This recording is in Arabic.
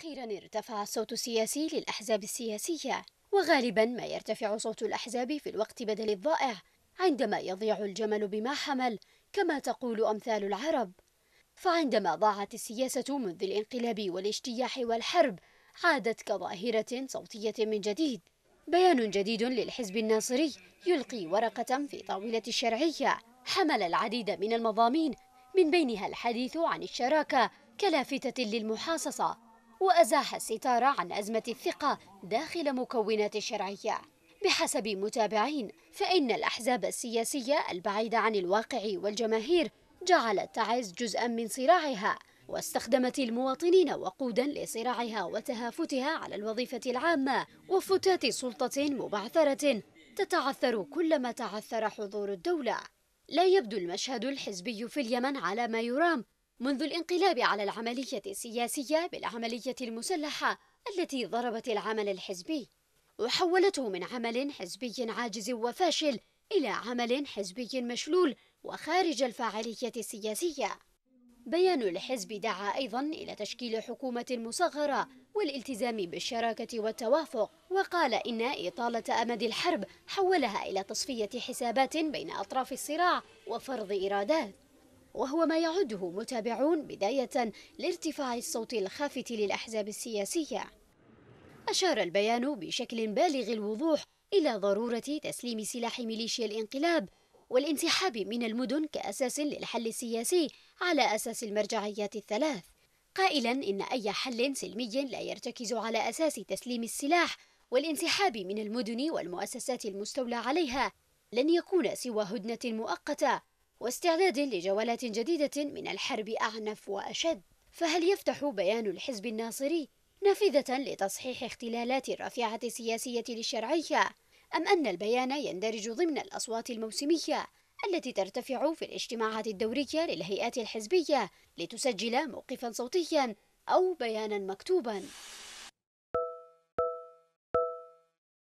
أخيرا ارتفع الصوت السياسي للأحزاب السياسية وغالبا ما يرتفع صوت الأحزاب في الوقت بدل الضائع عندما يضيع الجمل بما حمل كما تقول أمثال العرب فعندما ضاعت السياسة منذ الانقلاب والاجتياح والحرب عادت كظاهرة صوتية من جديد بيان جديد للحزب الناصري يلقي ورقة في طاولة الشرعية حمل العديد من المضامين من بينها الحديث عن الشراكة كلافتة للمحاصصة وأزاح الستار عن أزمة الثقة داخل مكونات الشرعية بحسب متابعين فإن الأحزاب السياسية البعيدة عن الواقع والجماهير جعلت تعز جزءا من صراعها واستخدمت المواطنين وقودا لصراعها وتهافتها على الوظيفة العامة وفتات سلطة مبعثرة تتعثر كلما تعثر حضور الدولة لا يبدو المشهد الحزبي في اليمن على ما يرام منذ الانقلاب على العملية السياسية بالعملية المسلحة التي ضربت العمل الحزبي وحولته من عمل حزبي عاجز وفاشل إلى عمل حزبي مشلول وخارج الفاعلية السياسية. بيان الحزب دعا أيضا إلى تشكيل حكومة مصغرة والالتزام بالشراكة والتوافق، وقال إن إطالة أمد الحرب حولها إلى تصفية حسابات بين أطراف الصراع وفرض إيرادات. وهو ما يعده متابعون بداية لارتفاع الصوت الخافت للأحزاب السياسية أشار البيان بشكل بالغ الوضوح إلى ضرورة تسليم سلاح ميليشيا الانقلاب والانسحاب من المدن كأساس للحل السياسي على أساس المرجعيات الثلاث قائلا إن أي حل سلمي لا يرتكز على أساس تسليم السلاح والانسحاب من المدن والمؤسسات المستولى عليها لن يكون سوى هدنة مؤقتة واستعداد لجولات جديدة من الحرب أعنف وأشد فهل يفتح بيان الحزب الناصري نافذة لتصحيح اختلالات الرافعة السياسية للشرعية أم أن البيان يندرج ضمن الأصوات الموسمية التي ترتفع في الاجتماعات الدورية للهيئات الحزبية لتسجل موقفا صوتيا أو بيانا مكتوبا